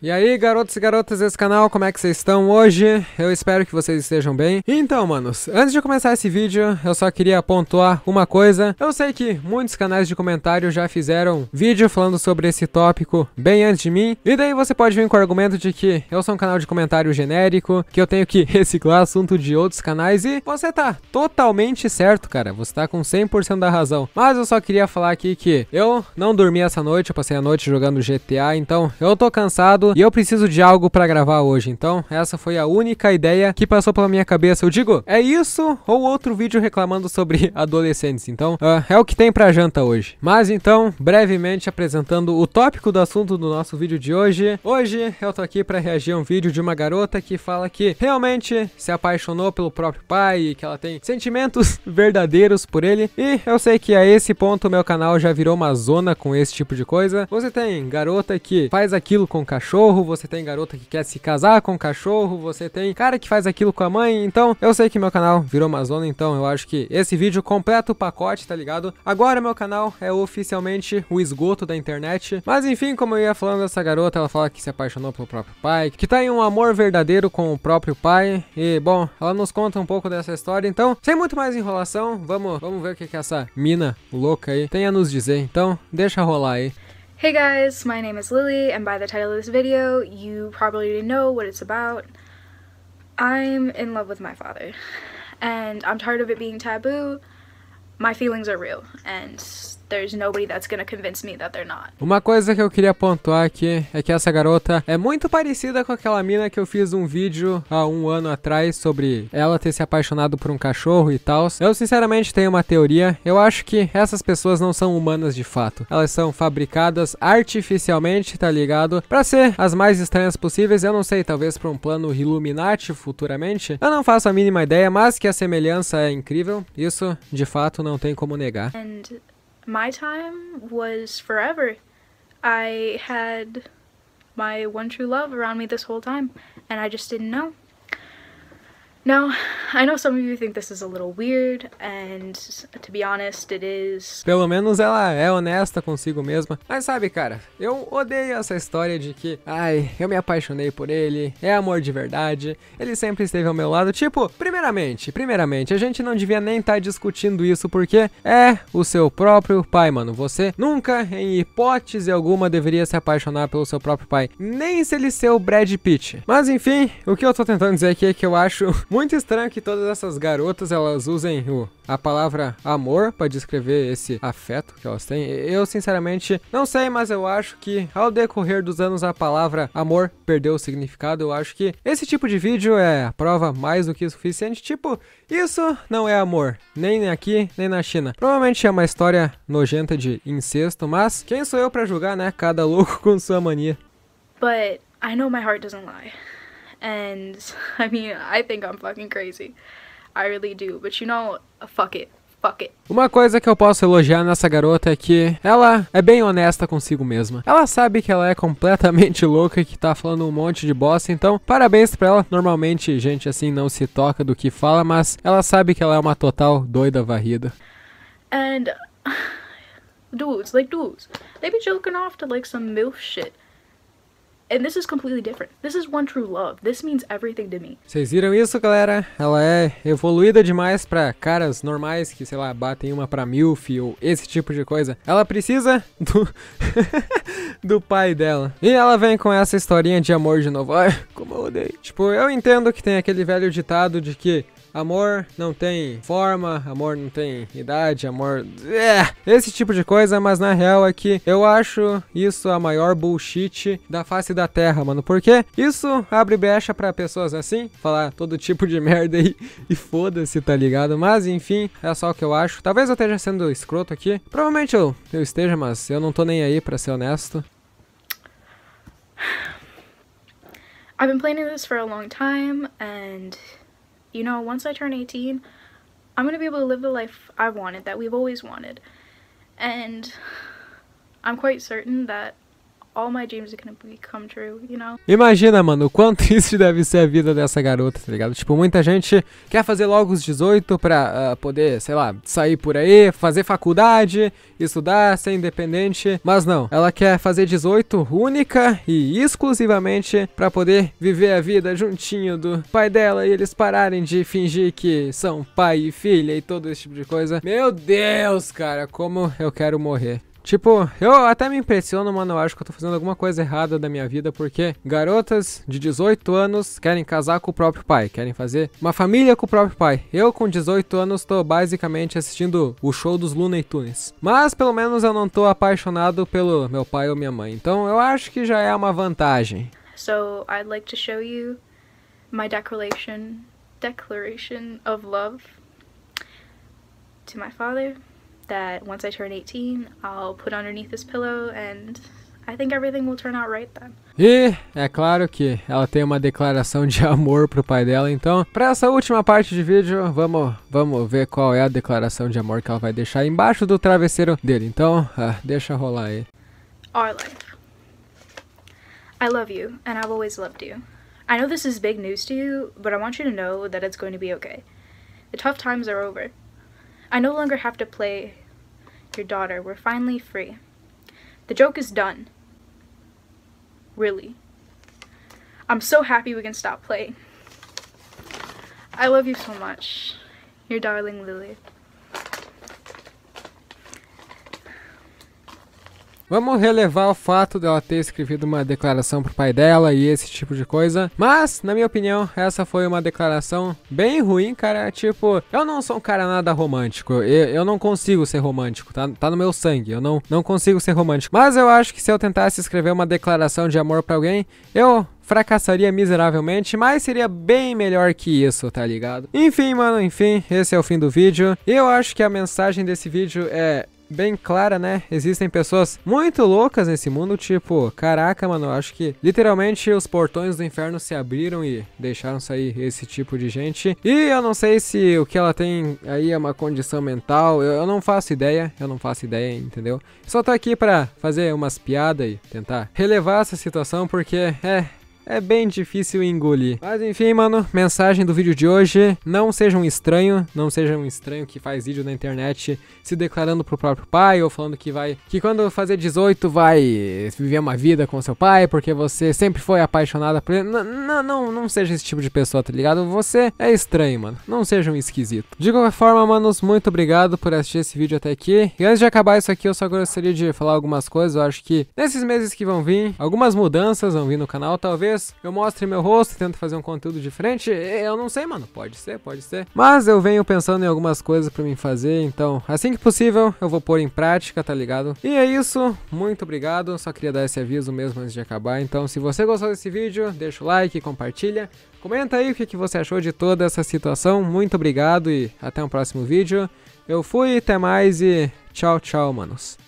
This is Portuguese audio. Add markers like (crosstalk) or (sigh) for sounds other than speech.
E aí, garotos e garotas desse canal, como é que vocês estão hoje? Eu espero que vocês estejam bem. Então, manos, antes de começar esse vídeo, eu só queria pontuar uma coisa. Eu sei que muitos canais de comentário já fizeram vídeo falando sobre esse tópico bem antes de mim, e daí você pode vir com o argumento de que eu sou um canal de comentário genérico, que eu tenho que (laughs) reciclar assunto de outros canais, e você tá totalmente certo, cara. Você tá com 100% da razão. Mas eu só queria falar aqui que eu não dormi essa noite, eu passei a noite jogando GTA, então eu tô cansado, e eu preciso de algo para gravar hoje. Então, essa foi a única ideia que passou pela minha cabeça. Eu digo, é isso ou outro vídeo reclamando sobre (laughs) adolescentes. Então, uh, é o que tem pra janta hoje. Mas então, brevemente apresentando o tópico do assunto do nosso vídeo de hoje. Hoje eu tô aqui para reagir a um vídeo de uma garota que fala que realmente se apaixonou pelo próprio pai e que ela tem sentimentos (laughs) verdadeiros por ele. E eu sei que a esse ponto meu canal já virou uma zona com esse tipo de coisa. Você tem garota que faz aquilo com cachorro cachorro, você tem garota que quer se casar com cachorro, você tem cara que faz aquilo com a mãe. Então, eu sei que meu canal virou uma zona, então eu acho que esse vídeo completa o pacote, tá ligado? Agora meu canal é oficialmente o esgoto da internet. Mas enfim, como eu ia falando dessa garota, ela fala que se apaixonou pelo próprio pai, que tá em um amor verdadeiro com o próprio pai. E, bom, ela nos conta um pouco dessa história. Então, sem muito mais enrolação, vamos, vamos ver o que, que essa mina louca aí tem a nos dizer. Então, deixa rolar aí. Hey guys, my name is Lily, and by the title of this video, you probably know what it's about. I'm in love with my father, and I'm tired of it being taboo, my feelings are real and there's nobody that's gonna convince me that they're not. Uma coisa que eu queria pontuar aqui é que essa garota é muito parecida com aquela mina que eu fiz um vídeo há um ano atrás sobre ela ter se apaixonado por um cachorro e tal. Eu sinceramente tenho uma teoria. Eu acho que essas pessoas não são humanas de fato. Elas são fabricadas artificialmente, tá ligado? Pra ser as mais estranhas possíveis, eu não sei, talvez pra um plano Illuminati futuramente. Eu não faço a mínima ideia, mas que a semelhança é incrível. Isso de fato não não tem como negar. And my time was forever. I had my one true love around me this whole time, and I just didn't know. Now, I know some of you think this is a little weird, and to be honest, it is. Pelo menos ela é honesta consigo mesma. Mas sabe, cara, eu odeio essa história de que, ai, eu me apaixonei por ele, é amor de verdade, ele sempre esteve ao meu lado. Tipo, primeiramente, primeiramente, a gente não devia nem estar tá discutindo isso porque é o seu próprio pai, mano. Você nunca, em hipótese alguma, deveria se apaixonar pelo seu próprio pai, nem se ele ser o Brad Pitt. Mas enfim, o que eu tô tentando dizer aqui é que eu acho (laughs) muito estranho que que todas essas garotas elas usem o, a palavra amor para descrever esse afeto que elas têm? Eu sinceramente não sei, mas eu acho que ao decorrer dos anos a palavra amor perdeu o significado. Eu acho que esse tipo de vídeo é a prova mais do que suficiente. Tipo, isso não é amor, nem aqui, nem na China. Provavelmente é uma história nojenta de incesto, mas quem sou eu para julgar, né? Cada louco (laughs) com sua mania. But I know my heart doesn't lie. And (laughs) I mean, I think I'm fucking crazy. I really do. But you know, fuck it. Uma coisa que eu posso elogiar nessa garota é que ela é bem honesta consigo mesma. Ela sabe que ela é completamente (laughs) louca e que tá falando um monte de bosta, então parabéns pra ela. Normalmente gente assim não se toca do que fala, mas ela sabe que ela é uma total doida varrida. And (sighs) dudes, like dudes, they be joking off to like some milf shit. And this is completely different. This is one true love. This means everything to me. Vocês viram isso, galera? Ela é evoluída demais para caras normais que, sei lá, batem uma pra milf ou esse tipo de coisa. Ela precisa do... (laughs) do pai dela. E ela vem com essa historinha de amor de novo. Ai, como eu odeio. Tipo, eu entendo que tem aquele velho ditado de que amor não tem forma, amor não tem idade, amor. É, esse tipo de coisa, mas na real é que eu acho isso a maior bullshit da face da terra, mano. Porque isso abre brecha para pessoas assim, falar todo tipo de (laughs) merda aí e foda-se, tá ligado? Mas enfim, é só o que eu acho. Talvez eu esteja sendo escroto aqui. Provavelmente eu, eu esteja, mas eu não tô nem aí, pra ser honesto. I've been planning this for a long time and you know, once I turn 18, I'm gonna be able to live the life I wanted, that we've always wanted. And I'm quite certain that all my dreams are gonna come true, you know? Imagina, mano, o quanto (laughs) isso deve ser a vida dessa garota, tá ligado? Tipo, muita gente quer fazer logo os 18 pra uh, poder, sei lá, sair por aí, fazer faculdade, estudar, ser independente, mas não. Ela quer fazer 18 única e exclusivamente pra poder viver a vida juntinho do pai dela e eles pararem de fingir que são pai e filha e todo esse tipo de coisa. Meu Deus, cara, como eu quero morrer. Tipo, eu até me impressiono, mano. Eu acho que eu tô fazendo alguma coisa errada da minha vida, porque garotas de 18 anos querem casar com o próprio pai, querem fazer uma família com o próprio pai. Eu, com 18 anos, tô basicamente assistindo o show dos Looney Tunes. Mas pelo menos eu não tô apaixonado pelo meu pai ou minha mãe. Então eu acho que já é uma vantagem. So I'd like to show you my declaration declaration of love to my father that once I turn 18, I'll put underneath this pillow and I think everything will turn out right then. E é claro que ela tem uma declaração de (laughs) amor pro pai dela, então, para essa última parte de vídeo, vamos, vamos ver qual é a declaração de amor que ela vai deixar embaixo do travesseiro dele. Então, ah, deixa rolar aí. Our life. I love you and I've always loved you. I know this is big news to you, but I want you to know that it's going to be okay. The tough times are over. I no longer have to play your daughter. We're finally free. The joke is done. Really. I'm so happy we can stop playing. I love you so much. Your darling Lily. Vamos relevar o fato dela ter escrevido uma declaração pro pai dela e esse tipo de coisa. Mas, na minha opinião, essa foi uma declaração bem ruim, cara. Tipo, eu não sou um cara nada romântico. Eu, eu não consigo ser romântico. Tá, tá no meu sangue. Eu não, não consigo ser romântico. Mas eu acho que se eu tentasse escrever uma declaração de amor para alguém, eu fracassaria miseravelmente, mas seria bem melhor que isso, tá ligado? Enfim, mano, enfim, esse é o fim do vídeo. Eu acho que a mensagem desse vídeo é bem clara, né? Existem pessoas muito loucas nesse mundo, tipo, caraca, mano, acho que literalmente os portões do inferno se abriram e deixaram sair esse tipo de gente. E eu não sei se o que ela tem aí é uma condição mental, eu, eu não faço ideia, eu não faço ideia, entendeu? Só tô aqui pra fazer umas piadas e tentar relevar essa situação, porque é, é bem difícil engolir. Mas enfim, mano, mensagem do vídeo de hoje: não seja um estranho, não seja um estranho que faz vídeo na internet se declarando pro próprio pai ou falando que vai que quando fazer 18 vai viver uma vida com seu pai porque você sempre foi apaixonada por ele. não, não, não seja esse tipo de pessoa, tá ligado? Você é estranho, mano. Não seja um esquisito. De qualquer forma, manos, muito obrigado por assistir esse vídeo até aqui. E antes de acabar isso aqui, eu só gostaria de falar algumas coisas. Eu acho que nesses meses que vão vir, algumas mudanças vão vir no canal, talvez eu mostro meu rosto e tento fazer um conteúdo diferente? Eu não sei, mano. Pode ser, pode ser. Mas eu venho pensando em algumas coisas para mim fazer, então assim que possível eu vou pôr em prática, tá ligado? E é isso. Muito obrigado. Só queria dar esse aviso mesmo antes de acabar. Então, se você gostou desse vídeo, deixa o like, compartilha. Comenta aí o que, que você achou de toda essa situação. Muito obrigado e até o um próximo vídeo. Eu fui, até mais e tchau, tchau, manos.